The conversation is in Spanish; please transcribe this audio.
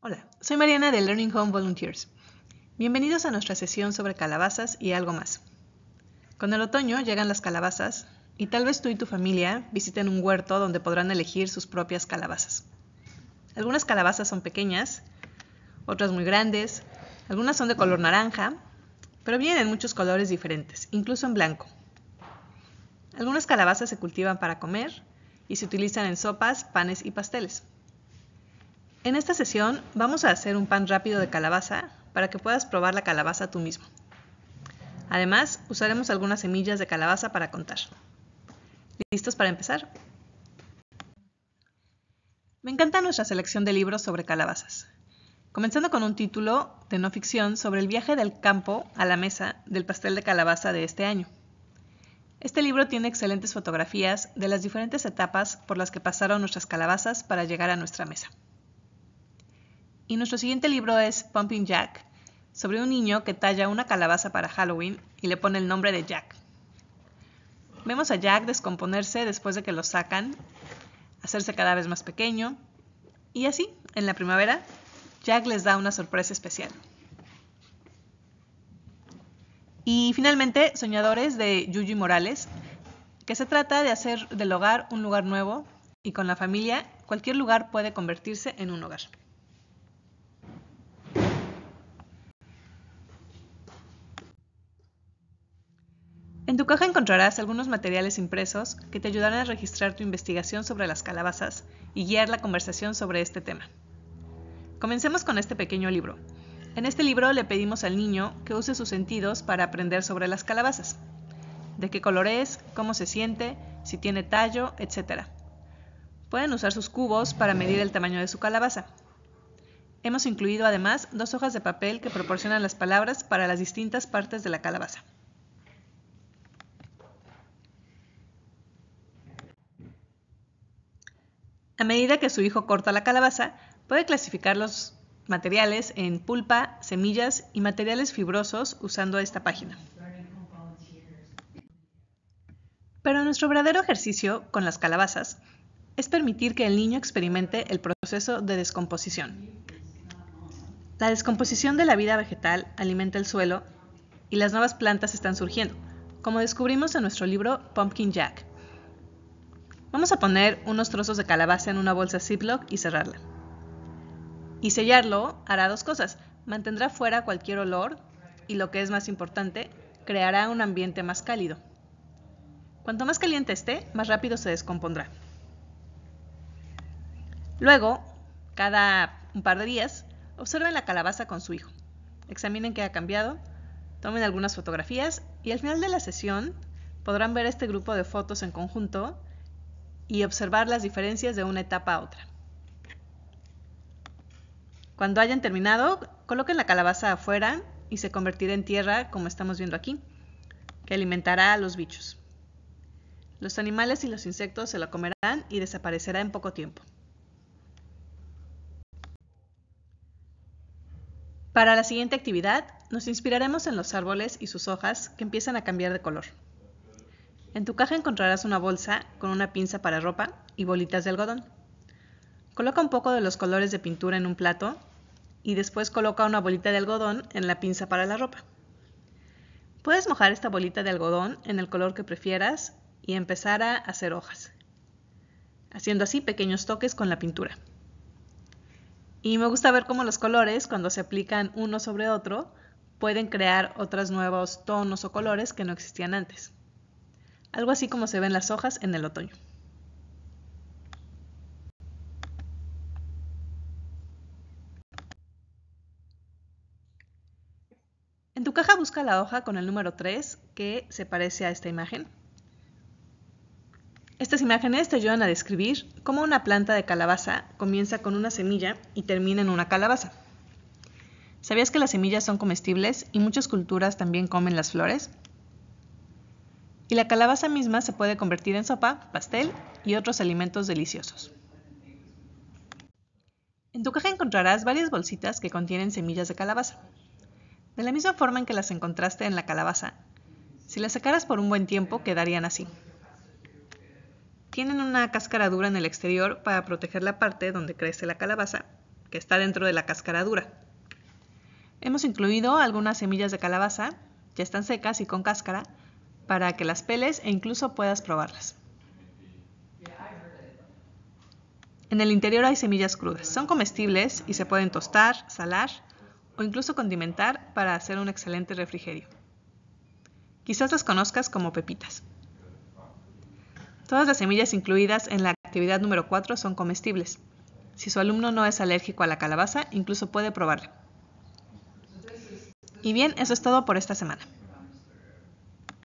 Hola, soy Mariana de Learning Home Volunteers. Bienvenidos a nuestra sesión sobre calabazas y algo más. Con el otoño llegan las calabazas y tal vez tú y tu familia visiten un huerto donde podrán elegir sus propias calabazas. Algunas calabazas son pequeñas, otras muy grandes, algunas son de color naranja, pero vienen en muchos colores diferentes, incluso en blanco. Algunas calabazas se cultivan para comer y se utilizan en sopas, panes y pasteles. En esta sesión vamos a hacer un pan rápido de calabaza para que puedas probar la calabaza tú mismo. Además, usaremos algunas semillas de calabaza para contar. ¿Listos para empezar? Me encanta nuestra selección de libros sobre calabazas. Comenzando con un título de no ficción sobre el viaje del campo a la mesa del pastel de calabaza de este año. Este libro tiene excelentes fotografías de las diferentes etapas por las que pasaron nuestras calabazas para llegar a nuestra mesa. Y nuestro siguiente libro es Pumping Jack, sobre un niño que talla una calabaza para Halloween y le pone el nombre de Jack. Vemos a Jack descomponerse después de que lo sacan, hacerse cada vez más pequeño, y así, en la primavera, Jack les da una sorpresa especial. Y finalmente, Soñadores de Yuji Morales, que se trata de hacer del hogar un lugar nuevo y con la familia cualquier lugar puede convertirse en un hogar. tu caja encontrarás algunos materiales impresos que te ayudarán a registrar tu investigación sobre las calabazas y guiar la conversación sobre este tema. Comencemos con este pequeño libro. En este libro le pedimos al niño que use sus sentidos para aprender sobre las calabazas. De qué color es, cómo se siente, si tiene tallo, etc. Pueden usar sus cubos para medir el tamaño de su calabaza. Hemos incluido además dos hojas de papel que proporcionan las palabras para las distintas partes de la calabaza. A medida que su hijo corta la calabaza, puede clasificar los materiales en pulpa, semillas y materiales fibrosos usando esta página. Pero nuestro verdadero ejercicio con las calabazas es permitir que el niño experimente el proceso de descomposición. La descomposición de la vida vegetal alimenta el suelo y las nuevas plantas están surgiendo, como descubrimos en nuestro libro Pumpkin Jack. Vamos a poner unos trozos de calabaza en una bolsa Ziploc y cerrarla. Y sellarlo hará dos cosas. Mantendrá fuera cualquier olor y lo que es más importante, creará un ambiente más cálido. Cuanto más caliente esté, más rápido se descompondrá. Luego, cada un par de días, observen la calabaza con su hijo. Examinen qué ha cambiado, tomen algunas fotografías y al final de la sesión podrán ver este grupo de fotos en conjunto y observar las diferencias de una etapa a otra. Cuando hayan terminado, coloquen la calabaza afuera y se convertirá en tierra, como estamos viendo aquí, que alimentará a los bichos. Los animales y los insectos se la comerán y desaparecerá en poco tiempo. Para la siguiente actividad, nos inspiraremos en los árboles y sus hojas que empiezan a cambiar de color. En tu caja encontrarás una bolsa con una pinza para ropa y bolitas de algodón. Coloca un poco de los colores de pintura en un plato y después coloca una bolita de algodón en la pinza para la ropa. Puedes mojar esta bolita de algodón en el color que prefieras y empezar a hacer hojas, haciendo así pequeños toques con la pintura. Y me gusta ver cómo los colores, cuando se aplican uno sobre otro, pueden crear otros nuevos tonos o colores que no existían antes algo así como se ven las hojas en el otoño. En tu caja busca la hoja con el número 3 que se parece a esta imagen. Estas imágenes te ayudan a describir cómo una planta de calabaza comienza con una semilla y termina en una calabaza. ¿Sabías que las semillas son comestibles y muchas culturas también comen las flores? y la calabaza misma se puede convertir en sopa, pastel y otros alimentos deliciosos. En tu caja encontrarás varias bolsitas que contienen semillas de calabaza. De la misma forma en que las encontraste en la calabaza, si las sacaras por un buen tiempo quedarían así. Tienen una cáscara dura en el exterior para proteger la parte donde crece la calabaza, que está dentro de la cáscara dura. Hemos incluido algunas semillas de calabaza, ya están secas y con cáscara, para que las peles e incluso puedas probarlas. En el interior hay semillas crudas. Son comestibles y se pueden tostar, salar o incluso condimentar para hacer un excelente refrigerio. Quizás las conozcas como pepitas. Todas las semillas incluidas en la actividad número 4 son comestibles. Si su alumno no es alérgico a la calabaza, incluso puede probarla. Y bien, eso es todo por esta semana.